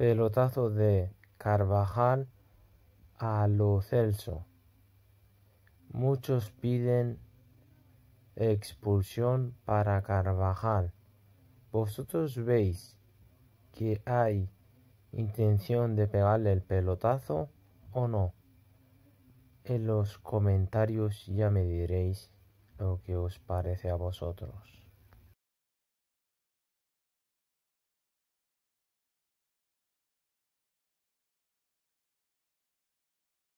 Pelotazo de Carvajal a lo Celso. Muchos piden expulsión para Carvajal. Vosotros veis que hay intención de pegarle el pelotazo o no. En los comentarios ya me diréis lo que os parece a vosotros.